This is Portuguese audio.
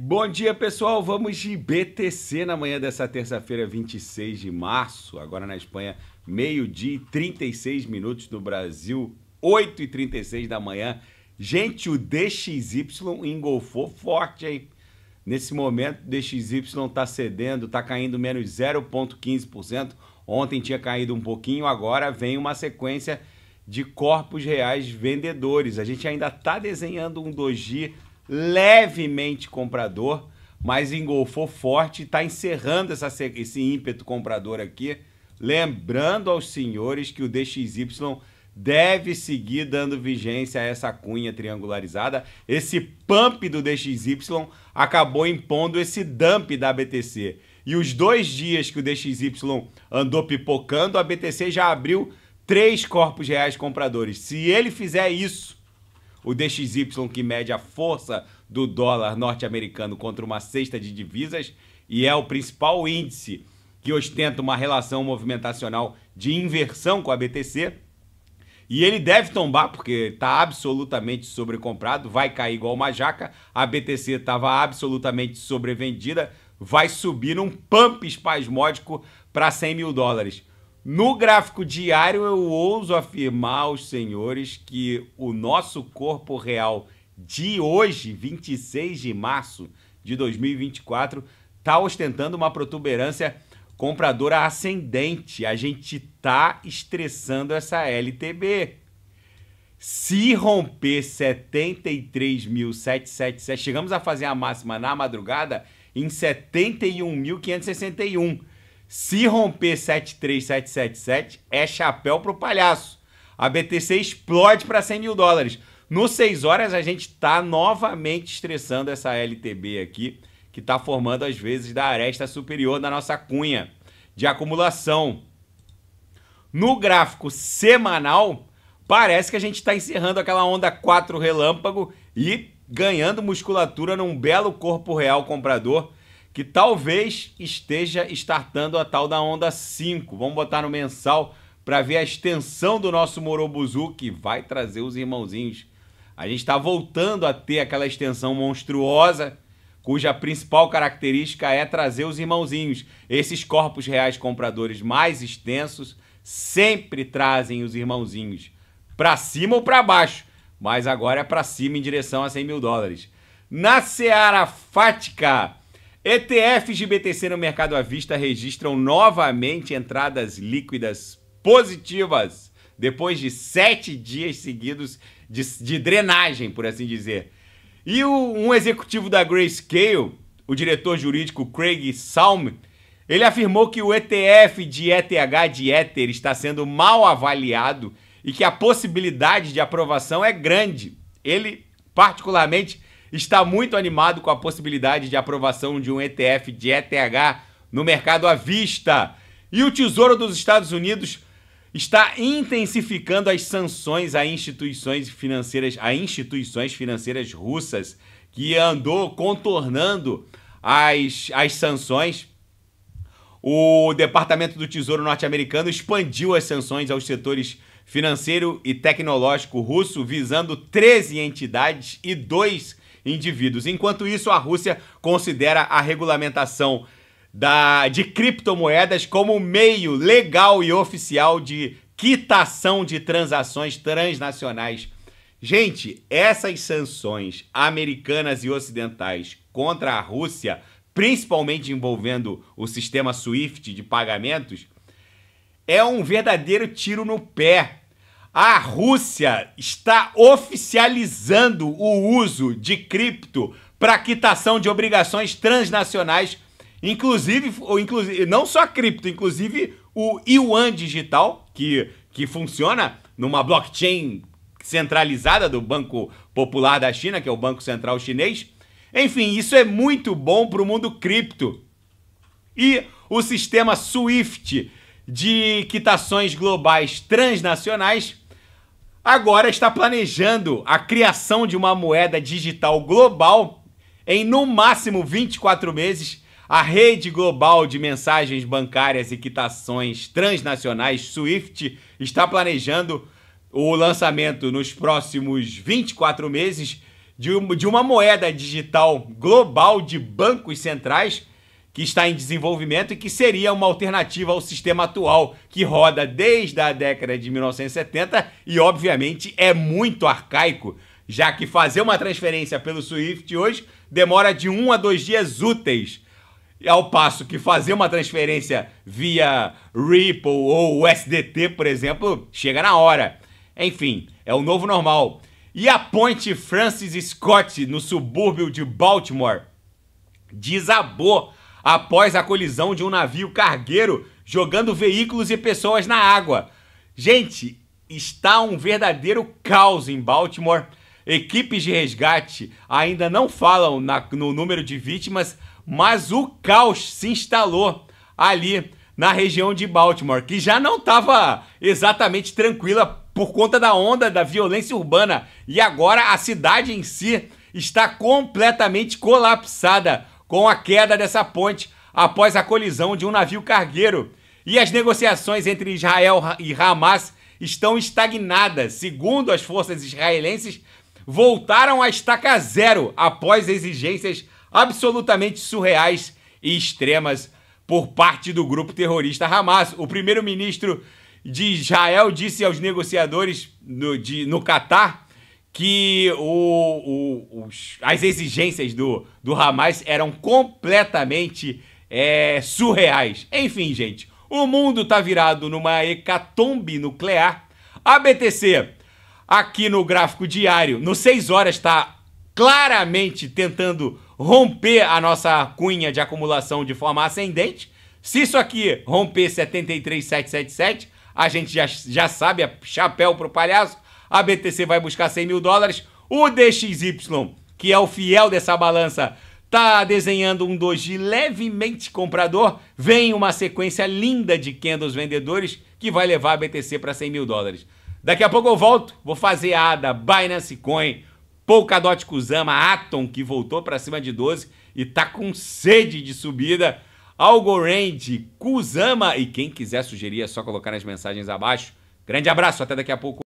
Bom dia, pessoal. Vamos de BTC na manhã dessa terça-feira, 26 de março. Agora na Espanha, meio-dia e 36 minutos no Brasil, 8 e 36 da manhã. Gente, o DXY engolfou forte, hein? Nesse momento, o DXY está cedendo, está caindo menos 0,15%. Ontem tinha caído um pouquinho, agora vem uma sequência de corpos reais vendedores. A gente ainda está desenhando um doji levemente comprador, mas engolfou forte e está encerrando essa, esse ímpeto comprador aqui. Lembrando aos senhores que o DXY deve seguir dando vigência a essa cunha triangularizada. Esse pump do DXY acabou impondo esse dump da BTC. E os dois dias que o DXY andou pipocando, a BTC já abriu três corpos reais compradores. Se ele fizer isso o DXY, que mede a força do dólar norte-americano contra uma cesta de divisas e é o principal índice que ostenta uma relação movimentacional de inversão com a BTC. E ele deve tombar, porque está absolutamente sobrecomprado, vai cair igual uma jaca. A BTC estava absolutamente sobrevendida, vai subir num pump espasmódico para 100 mil dólares. No gráfico diário, eu ouso afirmar aos senhores que o nosso corpo real de hoje, 26 de março de 2024, está ostentando uma protuberância compradora ascendente. A gente está estressando essa LTB. Se romper 73.777, chegamos a fazer a máxima na madrugada em 71.561. Se romper 73777, é chapéu pro palhaço. A BTC explode para 100 mil dólares. No 6 horas, a gente está novamente estressando essa LTB aqui, que está formando às vezes da aresta superior da nossa cunha de acumulação. No gráfico semanal, parece que a gente está encerrando aquela onda 4 relâmpago e ganhando musculatura num belo corpo real comprador que talvez esteja startando a tal da onda 5. Vamos botar no mensal para ver a extensão do nosso Morobuzu que vai trazer os irmãozinhos. A gente está voltando a ter aquela extensão monstruosa cuja principal característica é trazer os irmãozinhos. Esses corpos reais compradores mais extensos sempre trazem os irmãozinhos para cima ou para baixo, mas agora é para cima em direção a 100 mil dólares. Na Seara Fática, ETFs de BTC no mercado à vista registram novamente entradas líquidas positivas depois de sete dias seguidos de, de drenagem, por assim dizer. E o, um executivo da Grayscale, o diretor jurídico Craig Salm, ele afirmou que o ETF de ETH de Ether está sendo mal avaliado e que a possibilidade de aprovação é grande. Ele, particularmente, está muito animado com a possibilidade de aprovação de um ETF de ETH no mercado à vista. E o Tesouro dos Estados Unidos está intensificando as sanções a instituições financeiras, a instituições financeiras russas que andou contornando as, as sanções. O Departamento do Tesouro norte-americano expandiu as sanções aos setores financeiro e tecnológico russo, visando 13 entidades e dois indivíduos. Enquanto isso, a Rússia considera a regulamentação da, de criptomoedas como meio legal e oficial de quitação de transações transnacionais. Gente, essas sanções americanas e ocidentais contra a Rússia, principalmente envolvendo o sistema SWIFT de pagamentos, é um verdadeiro tiro no pé a Rússia está oficializando o uso de cripto para quitação de obrigações transnacionais, inclusive, ou inclusive não só cripto, inclusive o yuan digital, que, que funciona numa blockchain centralizada do Banco Popular da China, que é o Banco Central Chinês. Enfim, isso é muito bom para o mundo cripto. E o sistema SWIFT, de quitações globais transnacionais, agora está planejando a criação de uma moeda digital global em no máximo 24 meses. A rede global de mensagens bancárias e quitações transnacionais, SWIFT, está planejando o lançamento nos próximos 24 meses de uma moeda digital global de bancos centrais que está em desenvolvimento e que seria uma alternativa ao sistema atual, que roda desde a década de 1970 e, obviamente, é muito arcaico, já que fazer uma transferência pelo Swift hoje demora de um a dois dias úteis. Ao passo que fazer uma transferência via Ripple ou USDT, por exemplo, chega na hora. Enfim, é o novo normal. E a ponte Francis Scott, no subúrbio de Baltimore, desabou após a colisão de um navio cargueiro jogando veículos e pessoas na água. Gente, está um verdadeiro caos em Baltimore. Equipes de resgate ainda não falam na, no número de vítimas, mas o caos se instalou ali na região de Baltimore, que já não estava exatamente tranquila por conta da onda da violência urbana. E agora a cidade em si está completamente colapsada com a queda dessa ponte após a colisão de um navio cargueiro. E as negociações entre Israel e Hamas estão estagnadas. Segundo as forças israelenses, voltaram a estaca zero após exigências absolutamente surreais e extremas por parte do grupo terrorista Hamas. O primeiro-ministro de Israel disse aos negociadores no, de, no Catar que o, o, os, as exigências do, do Hamas eram completamente é, surreais. Enfim, gente, o mundo tá virado numa hecatombe nuclear. A BTC, aqui no gráfico diário, no 6 horas, está claramente tentando romper a nossa cunha de acumulação de forma ascendente. Se isso aqui romper 73,777, a gente já, já sabe, é chapéu pro palhaço a BTC vai buscar 100 mil dólares, o DXY, que é o fiel dessa balança, tá desenhando um doji levemente comprador, vem uma sequência linda de candles vendedores que vai levar a BTC para 100 mil dólares. Daqui a pouco eu volto, vou fazer a ADA, Binance Coin, Polkadot Kusama, Atom, que voltou para cima de 12 e tá com sede de subida, Algorand, Kusama e quem quiser sugerir é só colocar nas mensagens abaixo. Grande abraço, até daqui a pouco.